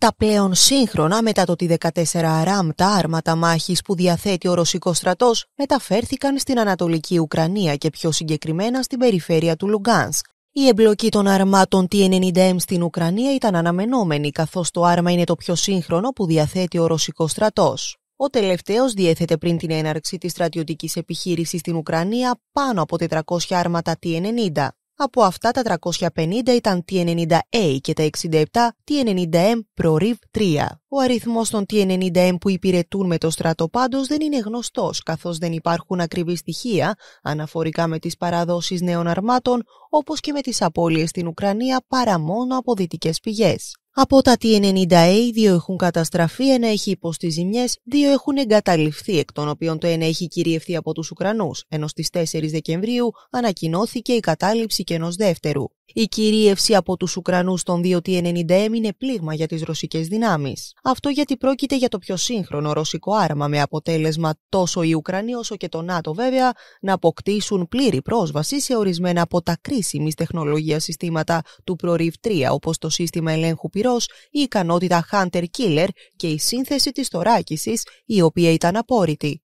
Τα πλέον σύγχρονα μετά το t 14 RAM τα άρματα μάχης που διαθέτει ο ρωσικός στρατός μεταφέρθηκαν στην Ανατολική Ουκρανία και πιο συγκεκριμένα στην περιφέρεια του Λουγκάνσκ. Η εμπλοκή των αρμάτων T-90M στην Ουκρανία ήταν αναμενόμενη καθώς το άρμα είναι το πιο σύγχρονο που διαθέτει ο ρωσικός στρατός. Ο τελευταίος διέθετε πριν την έναρξη της στρατιωτικής επιχείρησης στην Ουκρανία πάνω από 400 άρματα T-90. Από αυτά τα 350 ήταν T90A και τα 67 T90M ProRiv 3. Ο αριθμός των T90M που υπηρετούν με το στρατό δεν είναι γνωστός, καθώς δεν υπάρχουν ακριβή στοιχεία αναφορικά με τις παραδόσεις νέων αρμάτων, όπως και με τις απώλειες στην Ουκρανία παρά μόνο από δυτικές πηγές. Από τα T90A, δύο έχουν καταστραφεί, ένα έχει υποστεί ζημιές, δύο έχουν εγκαταληφθεί, εκ των οποίων το ένα έχει κυριευθεί από τους Ουκρανούς, ενώ στις 4 Δεκεμβρίου ανακοινώθηκε η κατάληψη και ενός δεύτερου. Η κυρίευση από τους ουκρανούς των 2T-90 90 ειναι πλήγμα για τις ρωσικές δυνάμεις. Αυτό γιατί πρόκειται για το πιο σύγχρονο ρωσικό άρμα με αποτέλεσμα τόσο οι Ουκρανοί όσο και το ΝΑΤΟ βέβαια να αποκτήσουν πλήρη πρόσβαση σε ορισμένα από τα κρίσιμης τεχνολογίας συστήματα του ProRiv 3 όπως το σύστημα ελέγχου πυρός, η ικανότητα Hunter Killer και η σύνθεση της θωράκισης η οποία ήταν απόρριτη.